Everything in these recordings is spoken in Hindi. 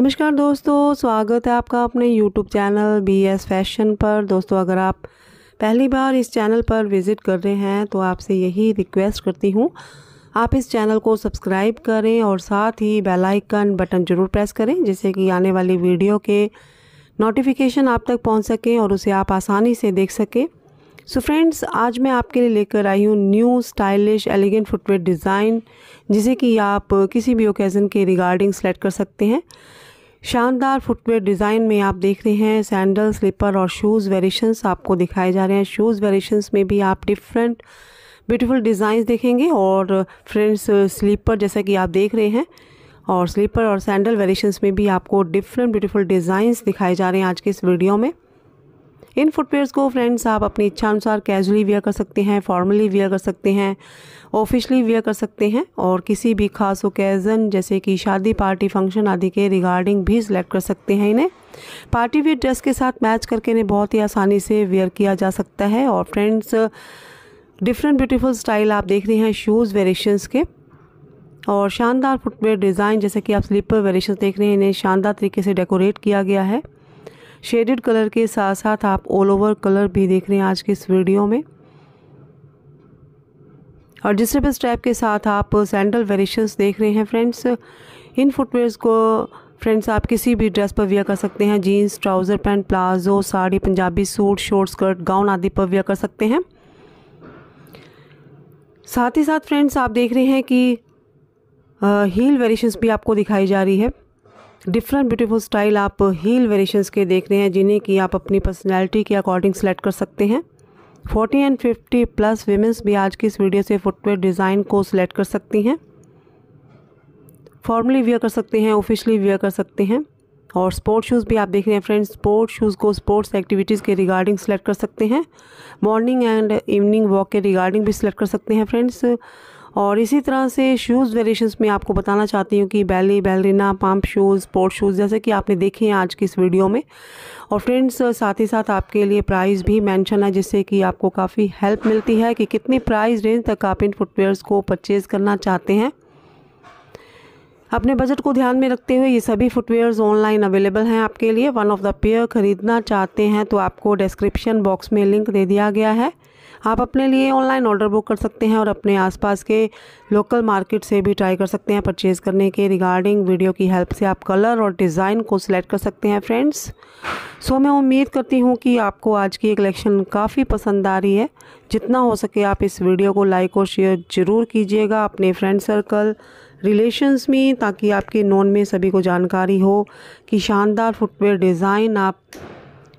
नमस्कार दोस्तों स्वागत है आपका अपने YouTube channel B S fashion पर दोस्तों अगर आप पहली बार इस चैनल पर विज़िट कर रहे हैं तो आपसे यही रिक्वेस्ट करती हूँ आप इस चैनल को सब्सक्राइब करें और साथ ही बेल आइकन बटन ज़रूर प्रेस करें जिससे कि आने वाली वीडियो के नोटिफिकेशन आप तक पहुँच सकें और उसे आप आसानी से देख सकें सो so फ्रेंड्स आज मैं आपके लिए लेकर आई हूँ new stylish elegant footwear design जिसे कि आप किसी भी ओकेज़न के रिगार्डिंग सेलेक्ट कर सकते हैं शानदार फुटवेयर डिज़ाइन में आप देख रहे हैं सैंडल स्लीपर और शूज़ वेरिएशंस आपको दिखाए जा रहे हैं शूज़ वेरिएशंस में भी आप डिफरेंट ब्यूटीफुल डिज़ाइंस देखेंगे और फ्रेंड्स स्लीपर जैसा कि आप देख रहे हैं और स्लीपर और सैंडल वेरिएशंस में भी आपको डिफरेंट ब्यूटीफुल डिज़ाइंस दिखाए जा रहे हैं आज के इस वीडियो में इन फुटवेयर्स को फ्रेंड्स आप अपनी इच्छा अनुसार कैजुअली वेयर कर सकते हैं फॉर्मली वेयर कर सकते हैं ऑफिशली वेयर कर सकते हैं और किसी भी खास ओकेज़न जैसे कि शादी पार्टी फंक्शन आदि के रिगार्डिंग भी सिलेक्ट कर सकते हैं इन्हें पार्टी वेयर ड्रेस के साथ मैच करके इन्हें बहुत ही आसानी से वेयर किया जा सकता है और फ्रेंड्स डिफरेंट ब्यूटीफुल स्टाइल आप देख रहे हैं शूज़ वेरिएशंस के और शानदार फुटवेयर डिज़ाइन जैसे कि आप स्लीपर वेरिएशन देख रहे हैं इन्हें शानदार तरीके से डेकोरेट किया गया है शेडेड कलर के साथ साथ आप ऑल ओवर कलर भी देख रहे हैं आज के इस वीडियो में और जिस भी स्टेप के साथ आप सैंडल वेरिएशंस देख रहे हैं फ्रेंड्स इन फुटवेयर्स को फ्रेंड्स आप किसी भी ड्रेस पर वियर कर सकते हैं jeans trouser pant palazzo sari Punjabi suit short skirt gown आदि पर वियर कर सकते हैं साथ ही साथ फ्रेंड्स आप देख रहे हैं कि हील वेरिएशंस भी आपको दिखाई जा रही है डिफरेंट ब्यूटीफुल स्टाइल आप हील वेरिएशंस के देख रहे हैं जिन्हें कि आप अपनी पर्सनैलिटी के अकॉर्डिंग सेलेक्ट कर सकते हैं 40 एंड 50 प्लस वीमेंस भी आज की इस वीडियो से फुटवेयर डिज़ाइन को सिलेक्ट कर सकती हैं फॉर्मली वेयर कर सकते हैं ऑफिशली वेयर कर सकते हैं और स्पोर्ट शूज़ भी आप देख रहे हैं फ्रेंड्स स्पोर्ट्स शूज़ को स्पोर्ट्स एक्टिविटीज़ के रिगार्डिंग सेलेक्ट कर सकते हैं मॉर्निंग एंड इवनिंग वॉक के रिगार्डिंग भी सिलेक्ट कर सकते हैं फ्रेंड्स और इसी तरह से शूज़ वेरिएशंस में आपको बताना चाहती हूँ कि belly ballerina pump shoes sport shoes जैसे कि आपने देखे हैं आज की इस वीडियो में और फ्रेंड्स साथ ही साथ आपके लिए प्राइस भी मेंशन है जिससे कि आपको काफ़ी हेल्प मिलती है कि कितनी प्राइस रेंज तक आप इन फुटवेयर्स को परचेज़ करना चाहते हैं अपने बजट को ध्यान में रखते हुए ये सभी फुटवेयर्स ऑनलाइन अवेलेबल हैं आपके लिए वन ऑफ द पेयर खरीदना चाहते हैं तो आपको डिस्क्रिप्शन बॉक्स में लिंक दे दिया गया है आप अपने लिए ऑनलाइन ऑर्डर बुक कर सकते हैं और अपने आसपास के लोकल मार्केट से भी ट्राई कर सकते हैं परचेज़ करने के रिगार्डिंग वीडियो की हेल्प से आप कलर और डिज़ाइन को सिलेक्ट कर सकते हैं फ्रेंड्स सो so, मैं उम्मीद करती हूँ कि आपको आज की कलेक्शन काफ़ी पसंद आ रही है जितना हो सके आप इस वीडियो को लाइक और शेयर ज़रूर कीजिएगा अपने फ्रेंड सर्कल रिलेशंस में ताकि आपके नॉन में सभी को जानकारी हो कि शानदार फुटवेयर डिज़ाइन आप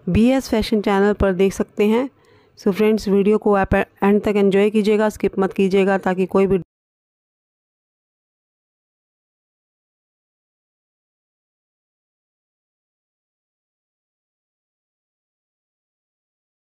बी एस फैशन चैनल पर देख सकते हैं सो so फ्रेंड्स वीडियो को आप एंड तक एंजॉय कीजिएगा स्किप मत कीजिएगा ताकि कोई भी